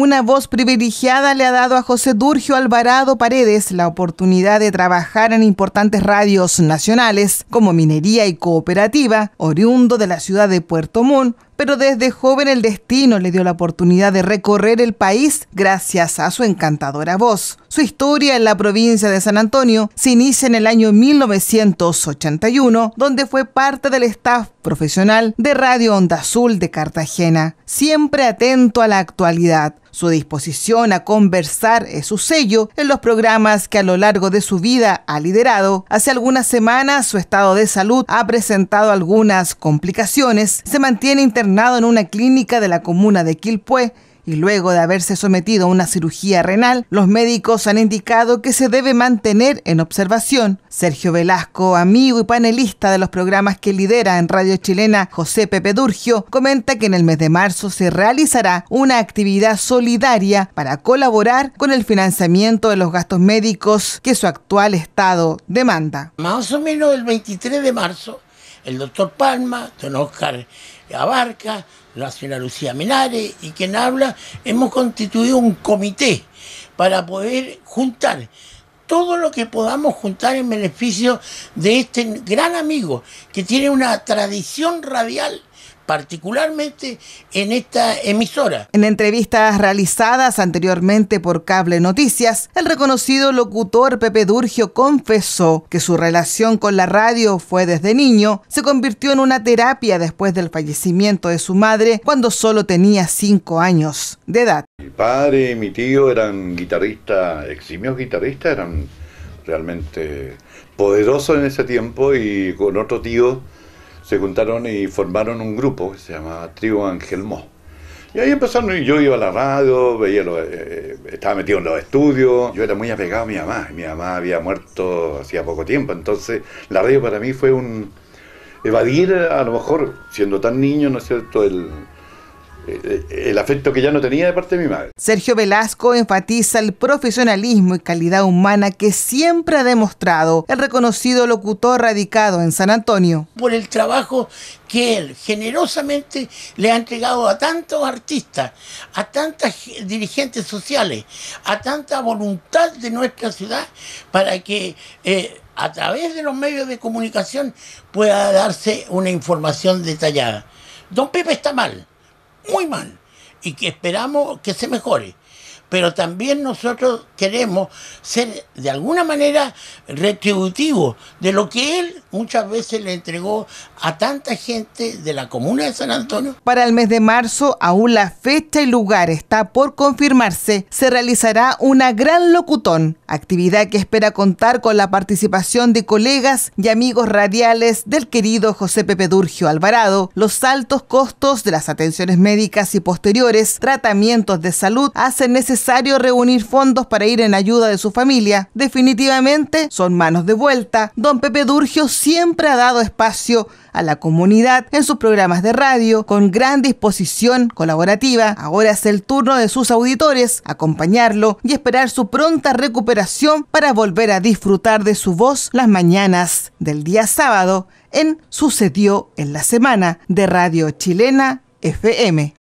Una voz privilegiada le ha dado a José Durgio Alvarado Paredes la oportunidad de trabajar en importantes radios nacionales como Minería y Cooperativa, oriundo de la ciudad de Puerto Montt, pero desde joven el destino le dio la oportunidad de recorrer el país gracias a su encantadora voz. Su historia en la provincia de San Antonio se inicia en el año 1981, donde fue parte del staff profesional de Radio Onda Azul de Cartagena, siempre atento a la actualidad. Su disposición a conversar es su sello en los programas que a lo largo de su vida ha liderado. Hace algunas semanas su estado de salud ha presentado algunas complicaciones. Se mantiene internado en una clínica de la comuna de Quilpué y luego de haberse sometido a una cirugía renal, los médicos han indicado que se debe mantener en observación. Sergio Velasco, amigo y panelista de los programas que lidera en Radio Chilena José Pepe Durgio, comenta que en el mes de marzo se realizará una actividad solidaria para colaborar con el financiamiento de los gastos médicos que su actual estado demanda. Más o menos el 23 de marzo el doctor Palma, don Oscar Abarca, la señora Lucía Menares y quien habla, hemos constituido un comité para poder juntar todo lo que podamos juntar en beneficio de este gran amigo que tiene una tradición radial particularmente en esta emisora. En entrevistas realizadas anteriormente por Cable Noticias, el reconocido locutor Pepe Durgio confesó que su relación con la radio fue desde niño, se convirtió en una terapia después del fallecimiento de su madre cuando solo tenía cinco años de edad. Mi padre y mi tío eran guitarristas, eximios guitarristas, eran realmente poderosos en ese tiempo y con otro tío se juntaron y formaron un grupo que se llamaba Ángel Mo. Y ahí empezaron, y yo iba a la radio, veía eh, eh, estaba metido en los estudios. Yo era muy apegado a mi mamá, mi mamá había muerto hacía poco tiempo, entonces la radio para mí fue un evadir, a lo mejor, siendo tan niño, ¿no es cierto?, el, eh, el afecto que ya no tenía de parte de mi madre. Sergio Velasco enfatiza el profesionalismo y calidad humana que siempre ha demostrado el reconocido locutor radicado en San Antonio. Por el trabajo que él generosamente le ha entregado a tantos artistas, a tantas dirigentes sociales, a tanta voluntad de nuestra ciudad para que... Eh, a través de los medios de comunicación pueda darse una información detallada. Don Pepe está mal, muy mal y que esperamos que se mejore pero también nosotros queremos ser de alguna manera retributivos de lo que él muchas veces le entregó a tanta gente de la comuna de San Antonio. Para el mes de marzo, aún la fecha y lugar está por confirmarse, se realizará una gran locutón, actividad que espera contar con la participación de colegas y amigos radiales del querido José Pepe Durgio Alvarado. Los altos costos de las atenciones médicas y posteriores tratamientos de salud hacen necesario necesario reunir fondos para ir en ayuda de su familia. Definitivamente son manos de vuelta. Don Pepe Durgio siempre ha dado espacio a la comunidad en sus programas de radio con gran disposición colaborativa. Ahora es el turno de sus auditores, acompañarlo y esperar su pronta recuperación para volver a disfrutar de su voz las mañanas del día sábado en Sucedió en la Semana de Radio Chilena FM.